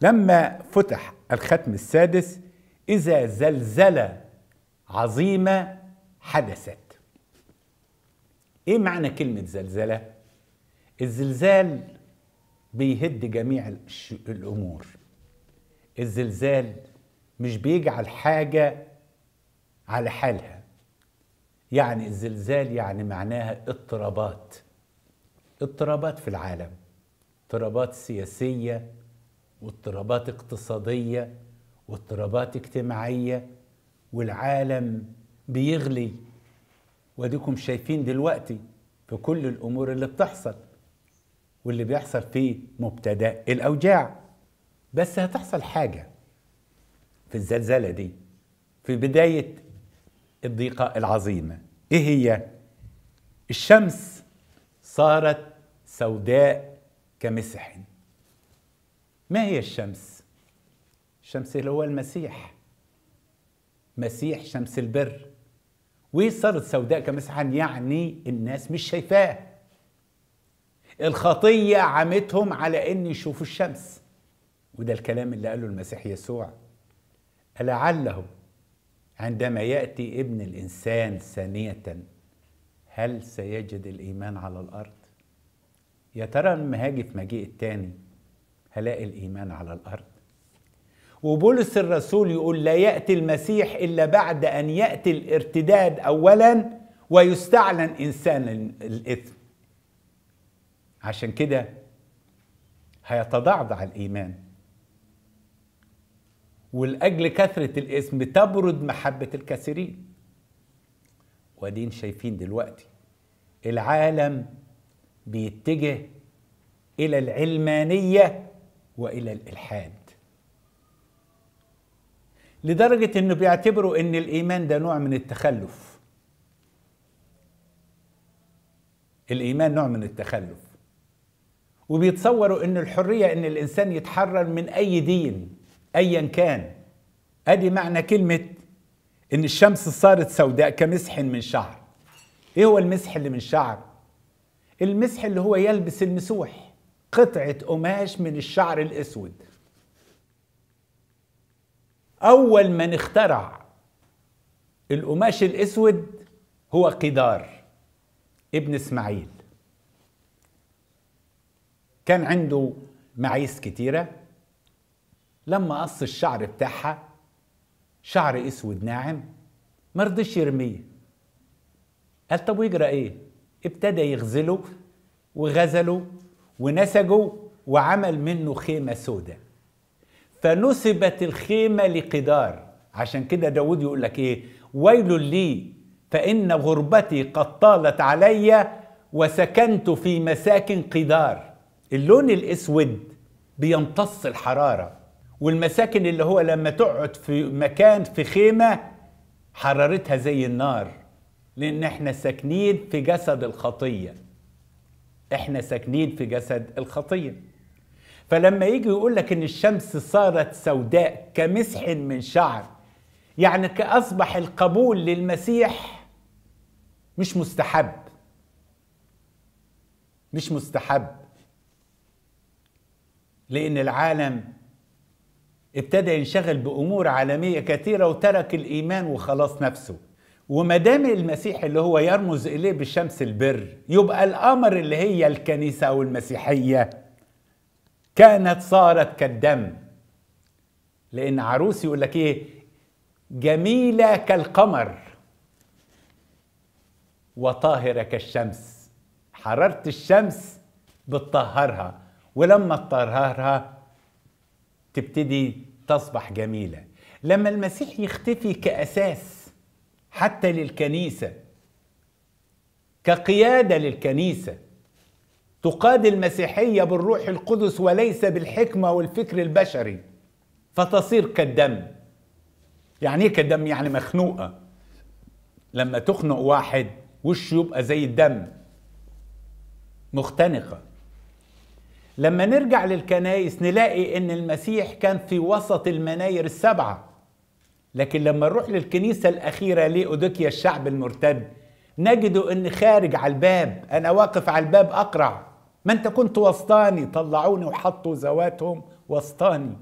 لما فتح الختم السادس إذا زلزلة عظيمة حدثت إيه معنى كلمة زلزلة؟ الزلزال بيهد جميع الأمور الزلزال مش بيجعل حاجة على حالها يعني الزلزال يعني معناها اضطرابات اضطرابات في العالم اضطرابات سياسية واضطرابات اقتصاديه واضطرابات اجتماعيه والعالم بيغلي وديكم شايفين دلوقتي في كل الامور اللي بتحصل واللي بيحصل في مبتدا الاوجاع بس هتحصل حاجه في الزلزله دي في بدايه الضيقه العظيمه ايه هي الشمس صارت سوداء كمسح ما هي الشمس؟ الشمس اللي هو المسيح مسيح شمس البر وإيه صارت سوداء كمسحا يعني الناس مش شايفاه الخطية عمتهم على أن يشوفوا الشمس وده الكلام اللي قاله المسيح يسوع لعله عندما يأتي ابن الإنسان ثانية هل سيجد الإيمان على الأرض؟ يا ترى هاجي في مجيء التاني هلاقي الإيمان على الأرض وبولس الرسول يقول لا يأتي المسيح إلا بعد أن يأتي الارتداد أولا ويستعلن إنسان الإثم عشان كده هيتضعضع الإيمان ولأجل كثرة الإثم تبرد محبة الكثيرين ودين شايفين دلوقتي العالم بيتجه إلى العلمانية والى الالحاد لدرجه انه بيعتبروا ان الايمان ده نوع من التخلف الايمان نوع من التخلف وبيتصوروا ان الحريه ان الانسان يتحرر من اي دين ايا كان ادي معنى كلمه ان الشمس صارت سوداء كمسح من شعر ايه هو المسح اللي من شعر المسح اللي هو يلبس المسوح قطعة قماش من الشعر الأسود أول من اخترع القماش الأسود هو قدار ابن إسماعيل كان عنده معيس كتيرة لما قص الشعر بتاعها شعر اسود ناعم مرضش يرميه قال طب ويجرى ايه ابتدى يغزله وغزله ونسجه وعمل منه خيمة سوداء فنسبت الخيمة لقدار عشان كده داود يقول لك ايه ويل لي فإن غربتي قد طالت علي وسكنت في مساكن قدار اللون الأسود بيمتص الحرارة والمساكن اللي هو لما تقعد في مكان في خيمة حرارتها زي النار لأن احنا ساكنين في جسد الخطيه احنا ساكنين في جسد الخطيه فلما يجي يقول لك ان الشمس صارت سوداء كمسح من شعر يعني كاصبح القبول للمسيح مش مستحب مش مستحب لان العالم ابتدى ينشغل بامور عالميه كثيره وترك الايمان وخلاص نفسه وما دام المسيح اللي هو يرمز اليه بشمس البر يبقى القمر اللي هي الكنيسه او المسيحيه كانت صارت كالدم لان عروس يقول لك ايه جميله كالقمر وطاهره كالشمس حراره الشمس بتطهرها ولما تطهرها تبتدي تصبح جميله لما المسيح يختفي كاساس حتى للكنيسة كقيادة للكنيسة تقاد المسيحية بالروح القدس وليس بالحكمة والفكر البشري فتصير كالدم يعني ايه كالدم يعني مخنوقة لما تخنق واحد وشه يبقى زي الدم مختنقة لما نرجع للكنايس نلاقي ان المسيح كان في وسط المناير السبعه لكن لما نروح للكنيسة الأخيرة لأوديكيا الشعب المرتد نجد أن خارج على الباب أنا واقف على الباب أقرع من كنت وسطاني طلعوني وحطوا ذواتهم وسطاني